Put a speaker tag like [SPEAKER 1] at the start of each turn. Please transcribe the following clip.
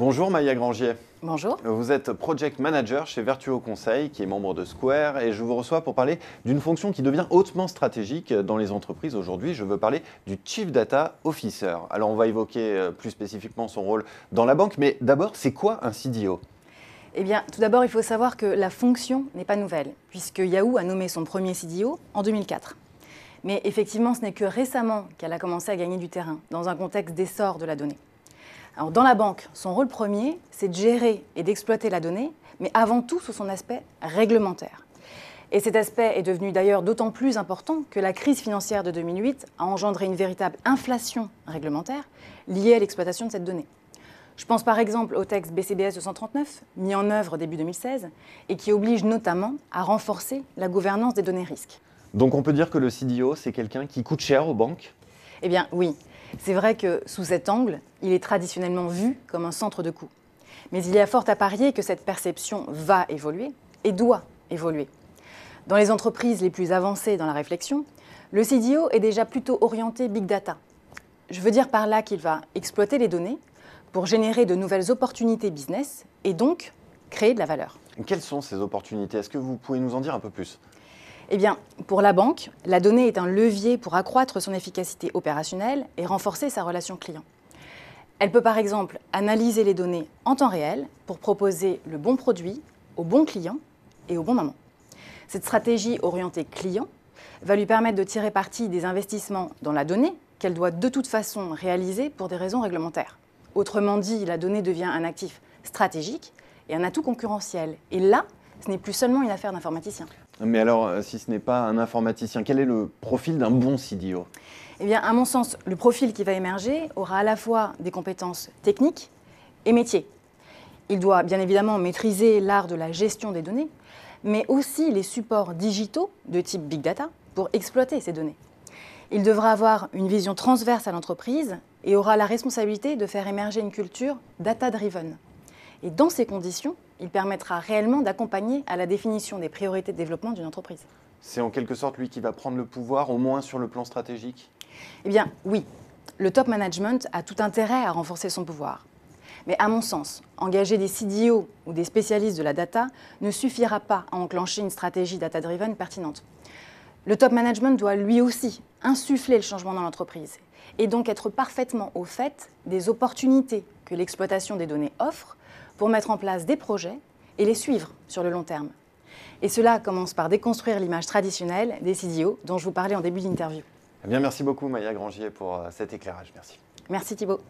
[SPEAKER 1] Bonjour Maya Grangier. Bonjour. Vous êtes project manager chez Virtuo Conseil, qui est membre de Square, et je vous reçois pour parler d'une fonction qui devient hautement stratégique dans les entreprises aujourd'hui. Je veux parler du Chief Data Officer. Alors, on va évoquer euh, plus spécifiquement son rôle dans la banque, mais d'abord, c'est quoi un CDO
[SPEAKER 2] eh bien, tout d'abord, il faut savoir que la fonction n'est pas nouvelle, puisque Yahoo a nommé son premier CDO en 2004. Mais effectivement, ce n'est que récemment qu'elle a commencé à gagner du terrain, dans un contexte d'essor de la donnée dans la banque, son rôle premier, c'est de gérer et d'exploiter la donnée, mais avant tout sous son aspect réglementaire. Et cet aspect est devenu d'ailleurs d'autant plus important que la crise financière de 2008 a engendré une véritable inflation réglementaire liée à l'exploitation de cette donnée. Je pense par exemple au texte BCBS 239, mis en œuvre début 2016, et qui oblige notamment à renforcer la gouvernance des données risques.
[SPEAKER 1] Donc on peut dire que le CDO, c'est quelqu'un qui coûte cher aux banques
[SPEAKER 2] Eh bien oui, c'est vrai que sous cet angle, il est traditionnellement vu comme un centre de coût. Mais il y a fort à parier que cette perception va évoluer et doit évoluer. Dans les entreprises les plus avancées dans la réflexion, le CDO est déjà plutôt orienté big data. Je veux dire par là qu'il va exploiter les données pour générer de nouvelles opportunités business et donc créer de la valeur.
[SPEAKER 1] Quelles sont ces opportunités Est-ce que vous pouvez nous en dire un peu plus
[SPEAKER 2] eh bien, pour la banque, la donnée est un levier pour accroître son efficacité opérationnelle et renforcer sa relation client. Elle peut par exemple analyser les données en temps réel pour proposer le bon produit au bon client et au bon moment. Cette stratégie orientée client va lui permettre de tirer parti des investissements dans la donnée qu'elle doit de toute façon réaliser pour des raisons réglementaires. Autrement dit, la donnée devient un actif stratégique et un atout concurrentiel. Et là, ce n'est plus seulement une affaire d'informaticien.
[SPEAKER 1] Mais alors, euh, si ce n'est pas un informaticien, quel est le profil d'un bon CDO
[SPEAKER 2] Eh bien, à mon sens, le profil qui va émerger aura à la fois des compétences techniques et métiers. Il doit bien évidemment maîtriser l'art de la gestion des données, mais aussi les supports digitaux de type big data pour exploiter ces données. Il devra avoir une vision transverse à l'entreprise et aura la responsabilité de faire émerger une culture data-driven. Et dans ces conditions, il permettra réellement d'accompagner à la définition des priorités de développement d'une entreprise.
[SPEAKER 1] C'est en quelque sorte lui qui va prendre le pouvoir, au moins sur le plan stratégique
[SPEAKER 2] Eh bien oui, le top management a tout intérêt à renforcer son pouvoir. Mais à mon sens, engager des CDO ou des spécialistes de la data ne suffira pas à enclencher une stratégie data-driven pertinente. Le top management doit lui aussi insuffler le changement dans l'entreprise et donc être parfaitement au fait des opportunités que l'exploitation des données offre pour mettre en place des projets et les suivre sur le long terme. Et cela commence par déconstruire l'image traditionnelle des CDO dont je vous parlais en début d'interview.
[SPEAKER 1] Eh bien, merci beaucoup Maya Grangier pour euh, cet éclairage. Merci.
[SPEAKER 2] Merci Thibault.